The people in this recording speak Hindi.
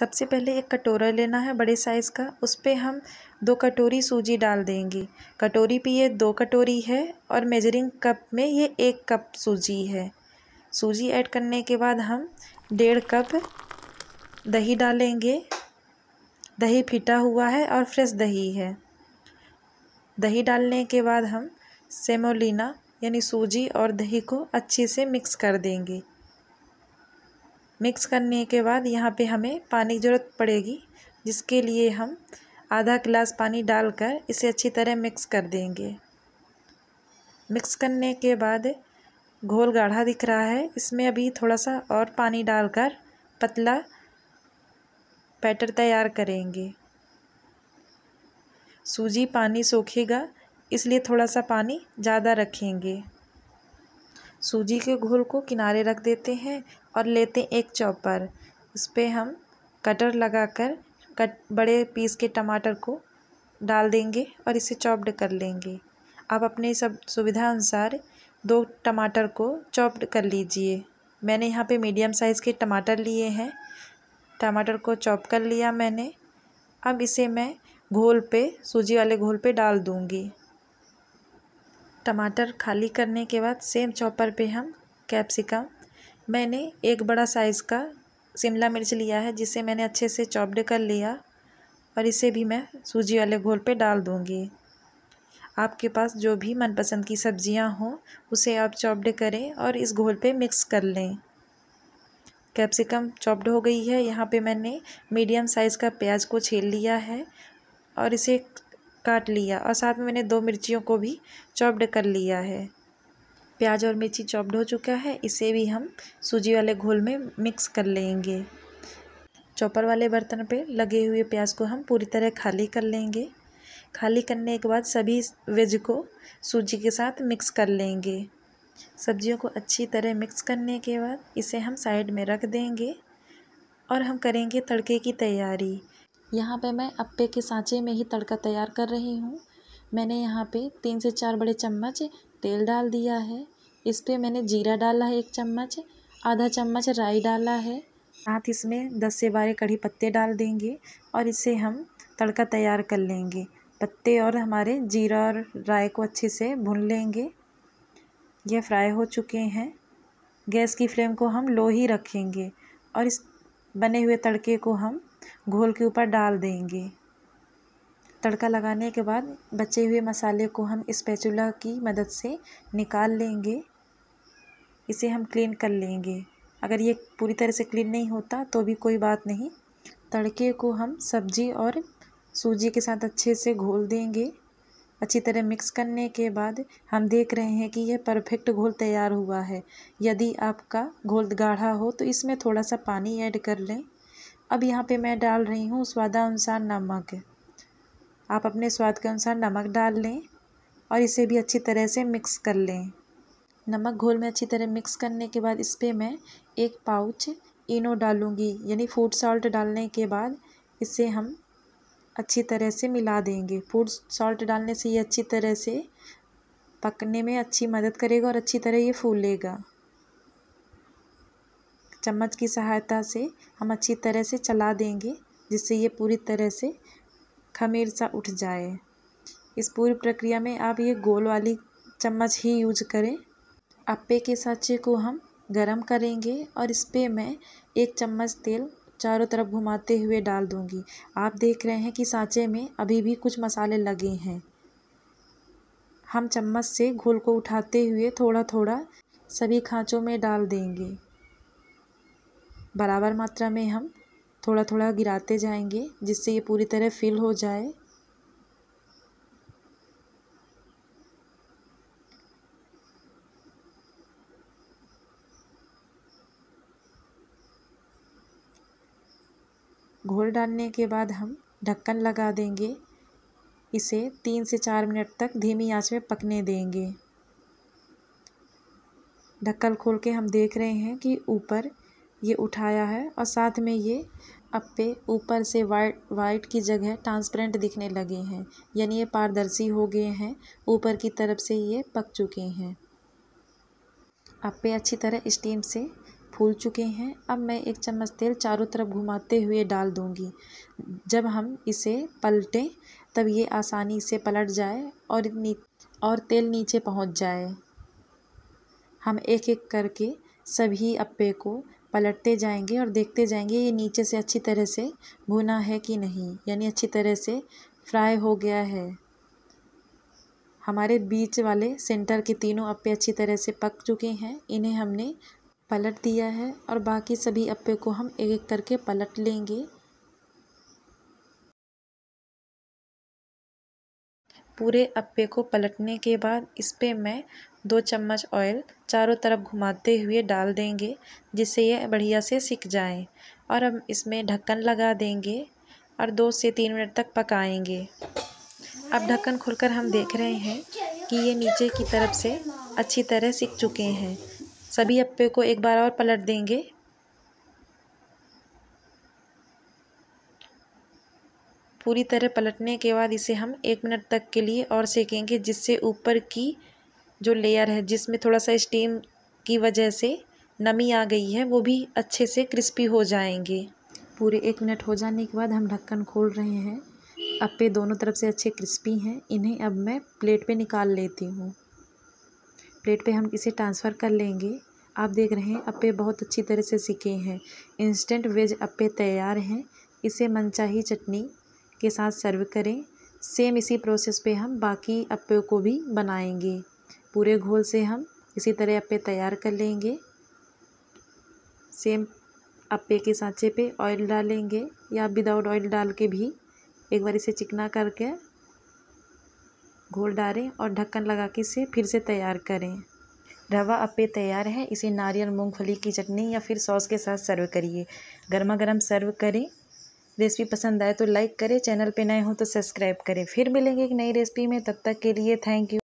सबसे पहले एक कटोरा लेना है बड़े साइज़ का उस पर हम दो कटोरी सूजी डाल देंगे कटोरी पे ये दो कटोरी है और मेजरिंग कप में ये एक कप सूजी है सूजी ऐड करने के बाद हम डेढ़ कप दही डालेंगे दही फिटा हुआ है और फ्रेश दही है दही डालने के बाद हम सेमोलिना यानी सूजी और दही को अच्छे से मिक्स कर देंगे मिक्स करने के बाद यहाँ पे हमें पानी की ज़रूरत पड़ेगी जिसके लिए हम आधा गिलास पानी डालकर इसे अच्छी तरह मिक्स कर देंगे मिक्स करने के बाद घोल गाढ़ा दिख रहा है इसमें अभी थोड़ा सा और पानी डालकर पतला पैटर तैयार करेंगे सूजी पानी सोखेगा इसलिए थोड़ा सा पानी ज़्यादा रखेंगे सूजी के घोल को किनारे रख देते हैं और लेते एक चॉपर उस पर हम कटर लगाकर कट बड़े पीस के टमाटर को डाल देंगे और इसे चॉप्ड कर लेंगे आप अपने सब सुविधा अनुसार दो टमाटर को चॉप्ड कर लीजिए मैंने यहाँ पे मीडियम साइज़ के टमाटर लिए हैं टमाटर को चॉप कर लिया मैंने अब इसे मैं घोल पे सूजी वाले घोल पे डाल दूँगी टमाटर खाली करने के बाद सेम चॉपर पे हम कैप्सिकम मैंने एक बड़ा साइज़ का शिमला मिर्च लिया है जिसे मैंने अच्छे से चॉप्ड कर लिया और इसे भी मैं सूजी वाले घोल पे डाल दूँगी आपके पास जो भी मनपसंद की सब्जियां हों उसे आप चॉप्ड करें और इस घोल पे मिक्स कर लें कैप्सिकम चॉप्ड हो गई है यहाँ पे मैंने मीडियम साइज़ का प्याज को छील लिया है और इसे काट लिया और साथ में मैंने दो मिर्चियों को भी चॉप्ड कर लिया है प्याज और मिर्ची चॉप्ड हो चुका है इसे भी हम सूजी वाले घोल में मिक्स कर लेंगे चॉपर वाले बर्तन पे लगे हुए प्याज को हम पूरी तरह खाली कर लेंगे खाली करने के बाद सभी वेज को सूजी के साथ मिक्स कर लेंगे सब्जियों को अच्छी तरह मिक्स करने के बाद इसे हम साइड में रख देंगे और हम करेंगे तड़के की तैयारी यहाँ पे मैं अप्पे के सांचे में ही तड़का तैयार कर रही हूँ मैंने यहाँ पे तीन से चार बड़े चम्मच तेल डाल दिया है इस पर मैंने जीरा डाला है एक चम्मच आधा चम्मच राई डाला है साथ इसमें दस से बारह कड़ी पत्ते डाल देंगे और इसे हम तड़का तैयार कर लेंगे पत्ते और हमारे जीरा और राय को अच्छे से भून लेंगे यह फ्राई हो चुके हैं गैस की फ्लेम को हम लो ही रखेंगे और इस बने हुए तड़के को हम घोल के ऊपर डाल देंगे तड़का लगाने के बाद बचे हुए मसाले को हम इस पैचुला की मदद से निकाल लेंगे इसे हम क्लीन कर लेंगे अगर ये पूरी तरह से क्लीन नहीं होता तो भी कोई बात नहीं तड़के को हम सब्जी और सूजी के साथ अच्छे से घोल देंगे अच्छी तरह मिक्स करने के बाद हम देख रहे हैं कि यह परफेक्ट घोल तैयार हुआ है यदि आपका घोल गाढ़ा हो तो इसमें थोड़ा सा पानी ऐड कर लें अब यहाँ पे मैं डाल रही हूँ स्वादानुसार नमक आप अपने स्वाद के अनुसार नमक डाल लें और इसे भी अच्छी तरह से मिक्स कर लें नमक घोल में अच्छी तरह मिक्स करने के बाद इस पर मैं एक पाउच इनो डालूँगी यानी फूड सॉल्ट डालने के बाद इसे हम अच्छी तरह से मिला देंगे फूड सॉल्ट डालने से ये अच्छी तरह से पकने में अच्छी मदद करेगा और अच्छी तरह ये फूलेगा चम्मच की सहायता से हम अच्छी तरह से चला देंगे जिससे ये पूरी तरह से खमीर सा उठ जाए इस पूरी प्रक्रिया में आप ये गोल वाली चम्मच ही यूज करें अप्पे के साँचे को हम गरम करेंगे और इस पर मैं एक चम्मच तेल चारों तरफ घुमाते हुए डाल दूंगी आप देख रहे हैं कि सांचे में अभी भी कुछ मसाले लगे हैं हम चम्मच से घोल को उठाते हुए थोड़ा थोड़ा सभी खाँचों में डाल देंगे बराबर मात्रा में हम थोड़ा थोड़ा गिराते जाएंगे जिससे ये पूरी तरह फिल हो जाए घोल डालने के बाद हम ढक्कन लगा देंगे इसे तीन से चार मिनट तक धीमी आंच में पकने देंगे ढक्कन खोल के हम देख रहे हैं कि ऊपर ये उठाया है और साथ में ये अब पे ऊपर से वाइट वाइट की जगह ट्रांसपेरेंट दिखने लगे हैं यानी ये पारदर्शी हो गए हैं ऊपर की तरफ से ये पक चुके हैं अब पे अच्छी तरह स्टीम से फूल चुके हैं अब मैं एक चम्मच तेल चारों तरफ घुमाते हुए डाल दूंगी जब हम इसे पलटें तब ये आसानी से पलट जाए और नी और तेल नीचे पहुंच जाए हम एक एक करके सभी अप्पे को पलटते जाएंगे और देखते जाएंगे ये नीचे से अच्छी तरह से भुना है कि नहीं यानी अच्छी तरह से फ्राई हो गया है हमारे बीच वाले सेंटर के तीनों अप्पे अच्छी तरह से पक चुके हैं इन्हें हमने पलट दिया है और बाकी सभी अप्पे को हम एक एक करके पलट लेंगे पूरे अप्पे को पलटने के बाद इस पर मैं दो चम्मच ऑयल चारों तरफ घुमाते हुए डाल देंगे जिससे ये बढ़िया से सिक जाए और हम इसमें ढक्कन लगा देंगे और दो से तीन मिनट तक पकाएंगे अब ढक्कन खोलकर हम देख रहे हैं कि ये नीचे की तरफ से अच्छी तरह सिक चुके हैं सभी अप्पे को एक बार और पलट देंगे पूरी तरह पलटने के बाद इसे हम एक मिनट तक के लिए और सेकेंगे जिससे ऊपर की जो लेयर है जिसमें थोड़ा सा स्टीम की वजह से नमी आ गई है वो भी अच्छे से क्रिस्पी हो जाएंगे पूरे एक मिनट हो जाने के बाद हम ढक्कन खोल रहे हैं अपे दोनों तरफ से अच्छे क्रिस्पी हैं इन्हें अब मैं प्लेट पे निकाल लेती हूँ प्लेट पे हम इसे ट्रांसफ़र कर लेंगे आप देख रहे हैं अप्पे बहुत अच्छी तरह से सीखे हैं इंस्टेंट वेज अप्पे तैयार हैं इसे मनचाही चटनी के साथ सर्व करें सेम इसी प्रोसेस पे हम बाकी अप्पे को भी बनाएंगे पूरे घोल से हम इसी तरह अप्पे तैयार कर लेंगे सेम अप्पे के सांचे पे ऑयल डालेंगे या विदाउट ऑयल डाल के भी एक बार इसे चिकना करके घोल डालें और ढक्कन लगा के इसे फिर से तैयार करें रवा अप्पे तैयार है इसे नारियल मूंगफली की चटनी या फिर सॉस के साथ सर्व करिए गर्मा गर्म सर्व करें रेसिपी पसंद आए तो लाइक करें चैनल पे नए हो तो सब्सक्राइब करें फिर मिलेंगे एक नई रेसिपी में तब तक के लिए थैंक यू